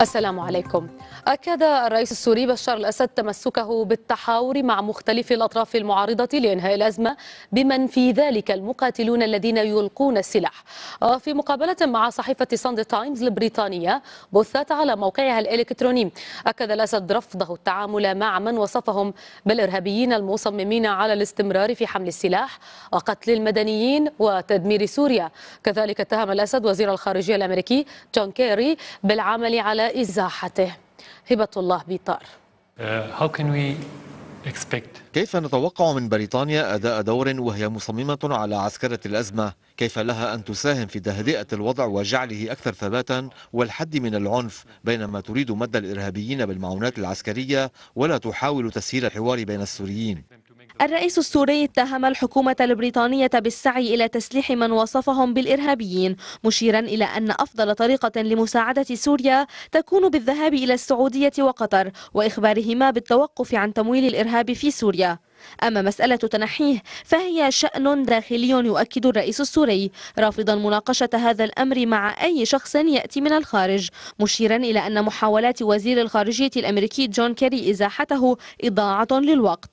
السلام عليكم أكد الرئيس السوري بشار الأسد تمسكه بالتحاور مع مختلف الأطراف المعارضة لإنهاء الأزمة بمن في ذلك المقاتلون الذين يلقون السلاح في مقابلة مع صحيفة ساند تايمز البريطانية بثت على موقعها الإلكتروني أكد الأسد رفضه التعامل مع من وصفهم بالإرهابيين المصممين على الاستمرار في حمل السلاح وقتل المدنيين وتدمير سوريا كذلك اتهم الأسد وزير الخارجية الأمريكي جون كيري بالعمل على إزاحته هبة الله بيطار uh, كيف نتوقع من بريطانيا أداء دور وهي مصممة على عسكرة الأزمة؟ كيف لها أن تساهم في تهدئة الوضع وجعله أكثر ثباتا والحد من العنف بينما تريد مد الإرهابيين بالمعونات العسكرية ولا تحاول تسهيل الحوار بين السوريين؟ الرئيس السوري اتهم الحكومة البريطانية بالسعي إلى تسليح من وصفهم بالإرهابيين مشيرا إلى أن أفضل طريقة لمساعدة سوريا تكون بالذهاب إلى السعودية وقطر وإخبارهما بالتوقف عن تمويل الإرهاب في سوريا أما مسألة تنحيه فهي شأن داخلي يؤكد الرئيس السوري رافضا مناقشة هذا الأمر مع أي شخص يأتي من الخارج مشيرا إلى أن محاولات وزير الخارجية الأمريكي جون كيري إزاحته إضاعة للوقت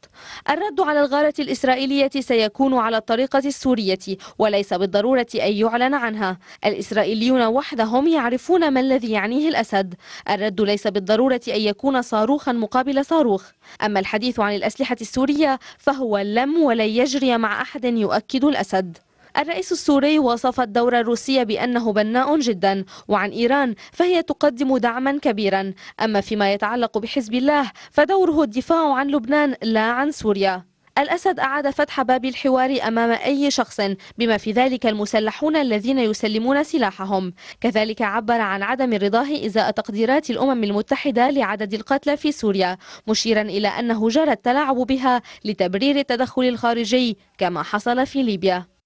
الرد على الغارة الإسرائيلية سيكون على الطريقة السورية وليس بالضرورة أن يعلن عنها الإسرائيليون وحدهم يعرفون ما الذي يعنيه الأسد الرد ليس بالضرورة أن يكون صاروخا مقابل صاروخ أما الحديث عن الأسلحة السورية فهو لم ولن يجري مع أحد يؤكد الأسد الرئيس السوري وصف الدور الروسي بأنه بناء جدا وعن إيران فهي تقدم دعما كبيرا أما فيما يتعلق بحزب الله فدوره الدفاع عن لبنان لا عن سوريا الأسد أعاد فتح باب الحوار أمام أي شخص بما في ذلك المسلحون الذين يسلمون سلاحهم كذلك عبر عن عدم رضاه إزاء تقديرات الأمم المتحدة لعدد القتلى في سوريا مشيرا إلى أنه جرى التلاعب بها لتبرير التدخل الخارجي كما حصل في ليبيا